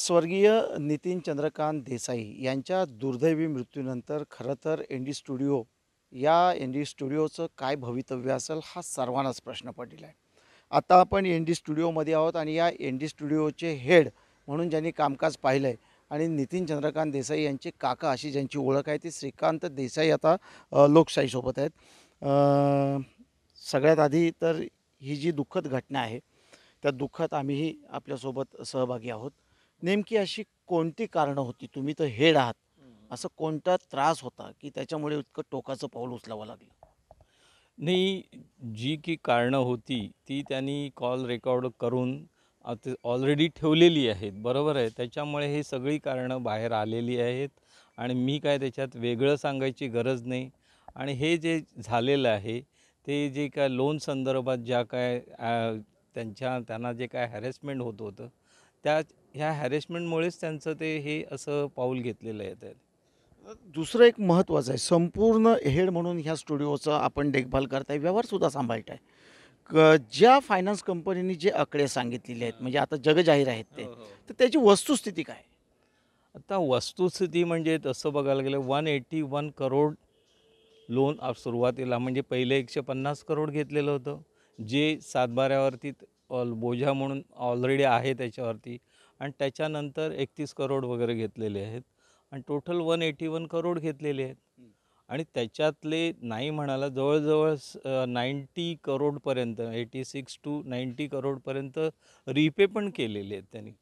स्वर्गीय नितीन चंद्रकांत देसाई यांच्या दुर्दैवी मृत्यूनंतर खरं तर एन डी स्टुडिओ या एन डी स्टुडिओचं काय भवितव्य असेल हा सर्वांनाच प्रश्न पडलेला आहे आता आपण एन डी स्टुडिओमध्ये आहोत आणि या एन डी स्टुडिओचे हेड म्हणून ज्यांनी कामकाज पाहिलं आहे आणि नितीन चंद्रकांत देसाई यांचे काका अशी ज्यांची ओळख आहे ती श्रीकांत देसाई आता लोकशाहीसोबत आहेत सगळ्यात आधी तर ही जी दुःखद घटना आहे त्या दुःखात आम्हीही आपल्यासोबत सहभागी आहोत नेमकी अशी कोणती कारणं होती तुम्ही तर हेड आहात असं कोणता त्रास होता की त्याच्यामुळे इतकं टोकाचं पाऊल उचलावं लागलं नाही जी की कारणं होती ती त्यांनी कॉल रेकॉर्ड करून ऑलरेडी ठेवलेली आहेत बरोबर आहे त्याच्यामुळे हे सगळी कारणं बाहेर आलेली आहेत आणि मी काय त्याच्यात वेगळं सांगायची गरज नाही आणि हे जे झालेलं आहे ते जे काय लोन संदर्भात ज्या काय त्यांच्या त्यांना जे काय हॅरेसमेंट होत होतं त्या ह्या हॅरेसमेंटमुळेच त्यांचं ते हे असं पाऊल घेतलेलं आहे त्याने दुसरं एक महत्त्वाचं आहे संपूर्ण हेड म्हणून ह्या स्टुडिओचं आपण देखभाल करताय व्यवहारसुद्धा सांभाळताय क ज्या फायनान्स कंपनीने जे आकडे सांगितलेले आहेत म्हणजे आता जग जाहीर आहेत ते हो, हो. तर त्याची वस्तुस्थिती काय आता वस्तुस्थिती म्हणजे तसं बघायला गेलं one eighty one crore loan सुरुवातीला म्हणजे पहिले एकशे पन्नास करोड घेतलेलं होतं जे सातबाऱ्यावरती ऑल बोझा म्हणून ऑलरेडी आहे त्याच्यावरती आणि त्याच्यानंतर एकतीस करोड वगैरे घेतलेले आहेत आणि total one eighty one crore घेतलेले आहेत आणि त्याच्यातले नाही म्हणाला जवळजवळ नाईंटी करोडपर्यंत एटी सिक्स टू नाईंटी करोडपर्यंत रिपे पण केलेले आहेत त्यांनी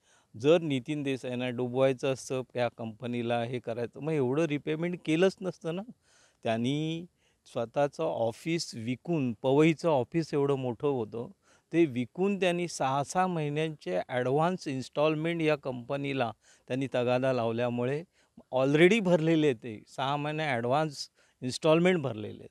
जर नितीन देसाईना डुबवायचं असतं या कंपनीला हे करायचं मग एवढं रिपेमेंट केलंच नसतं ना त्यांनी स्वतःचं ऑफिस विकून पवईचं ऑफिस एवढं मोठं होतं ते विकून त्यांनी सहा सहा महिन्यांचे ॲडव्हान्स इन्स्टॉलमेंट या कंपनीला त्यांनी तगादा लावल्यामुळे ऑलरेडी भरलेले ते सहा महिने ॲडव्हान्स इन्स्टॉलमेंट भरलेले आहेत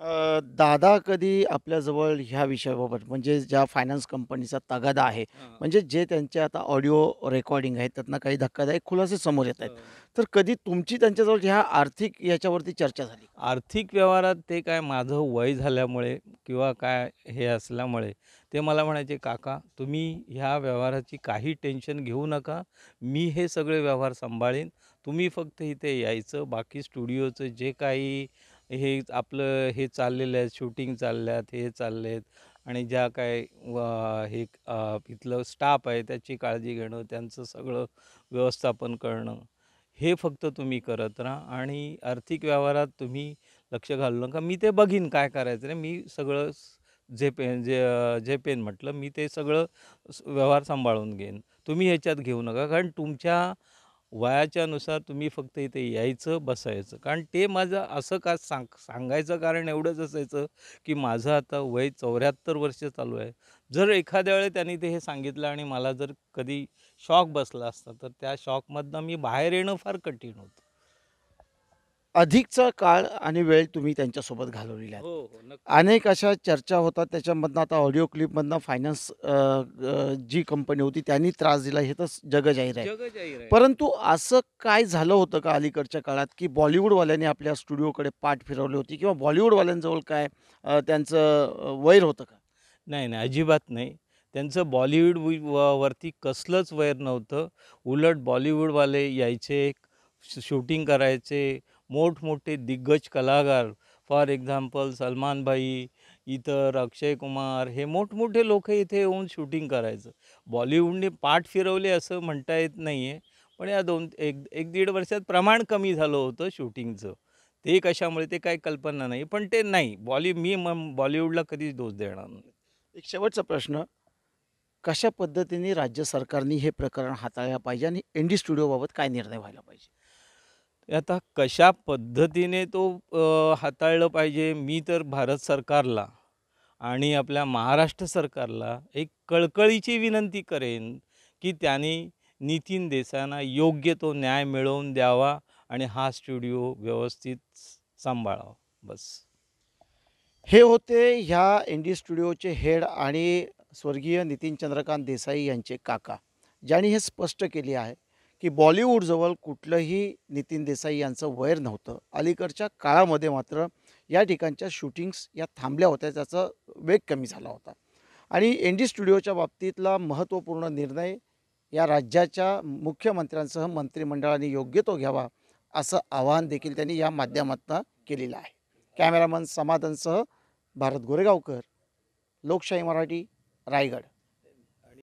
दादा कधी आपल्याजवळ ह्या विषयाबाबत म्हणजे ज्या फायनान्स कंपनीचा तगादा आहे म्हणजे जे त्यांचे आता ऑडिओ रेकॉर्डिंग आहेत त्यातनं काही धक्कादायक खुलासे समोर येत आहेत हो. तर कधी तुमची त्यांच्याजवळ ह्या आर्थिक याच्यावरती चर्चा झाली आर्थिक व्यवहारात ते काय माझं वय झाल्यामुळे किंवा काय हे असल्यामुळे ते मला म्हणायचे काका तुम्ही ह्या व्यवहाराची काही टेन्शन घेऊ नका मी हे सगळे व्यवहार सांभाळीन तुम्ही फक्त इथे यायचं बाकी स्टुडिओचं जे काही हे आपलं हे चाललेलं आहे शूटिंग चालल्यात हे चालले आहेत आणि ज्या काय हे इथलं स्टाफ आहे त्याची काळजी घेणं त्यांचं सगळं व्यवस्थापन करणं हे फक्त तुम्ही करत राहा आणि आर्थिक व्यवहारात तुम्ही लक्ष घालू नका मी ते बघीन काय करायचं रे मी सगळं झेपेन जे झेपेन म्हटलं मी ते सगळं व्यवहार सांभाळून घेईन तुम्ही ह्याच्यात घेऊ नका कारण तुमच्या वयाच्यानुसार तुम्ही फक्त इथे यायचं बसायचं कारण ते माझं असं का सांग सांगायचं कारण एवढंच असायचं की माझं आता वय चौऱ्याहत्तर वर्ष चालू आहे जर एखाद्या वेळेस त्यांनी ते हे सांगितलं आणि मला जर कधी शॉक बसला असता तर त्या शॉकमधनं मी बाहेर येणं फार कठीण होतं अधिकचा काळ आणि वेळ तुम्ही त्यांच्यासोबत घालवलेला आहे हो, हो, अनेक अशा चर्चा होतात त्याच्यामधनं आता ऑडिओ क्लिपमधनं फायनान्स जी कंपनी होती त्यांनी त्रास दिला हे तर जग जाहीर आहे परंतु असं काय झालं होतं का अलीकडच्या काळात की बॉलिवूडवाल्यांनी आपल्या स्टुडिओकडे पाठ फिरवली होती किंवा बॉलिवूडवाल्यांजवळ काय त्यांचं वैर होतं का नाही नाही अजिबात नाही त्यांचं बॉलिवूड वरती कसलंच वैर नव्हतं उलट बॉलिवूडवाले यायचे शूटिंग करायचे मोठमोठे दिग्गज कलाकार फॉर एक्झाम्पल सलमान भाई इतर अक्षय कुमार हे मोठमोठे लोक इथे येऊन शूटिंग करायचं बॉलिवूडने पाठ फिरवले असं म्हणता येत नाही आहे पण या दोन एक एक दीड वर्षात प्रमाण कमी झालं होतं शूटिंगचं ते कशामुळे ते काही कल्पना नाही पण ते नाही बॉली मी म बॉलिवूडला कधीच दोष देणार नाही एक शेवटचा प्रश्न कशा पद्धतीने राज्य सरकारने हे प्रकरण हाताळलं पाहिजे आणि एन डी स्टुडिओबाबत काय निर्णय व्हायला पाहिजे आता कशा पद्धतीने तो हाताळलं पाहिजे मी तर भारत सरकारला आणि आपल्या महाराष्ट्र सरकारला एक कळकळीची विनंती करेन की त्यांनी नितीन देसाईंना योग्य तो न्याय मिळवून द्यावा आणि हा स्टुडिओ व्यवस्थित सांभाळावा बस हे होते ह्या एन डी स्टुडिओचे हेड आणि स्वर्गीय नितीन चंद्रकांत देसाई यांचे काका ज्यांनी हे स्पष्ट केले आहे की बॉलिवूडजवळ कुठलंही नितीन देसाई यांचं वैर नव्हतं अलीकडच्या काळामध्ये मात्र या ठिकाणच्या शूटिंग्स या थांबल्या होत्या त्याचा वेग कमी झाला होता आणि एन डी स्टुडिओच्या बाबतीतला महत्त्वपूर्ण निर्णय या राज्याच्या मुख्यमंत्र्यांसह मंत्रिमंडळाने योग्य तो घ्यावा असं आवाहन देखील त्यांनी या माध्यमातून केलेलं आहे कॅमेरामन समाधानसह भारत गोरेगावकर लोकशाही मराठी रायगड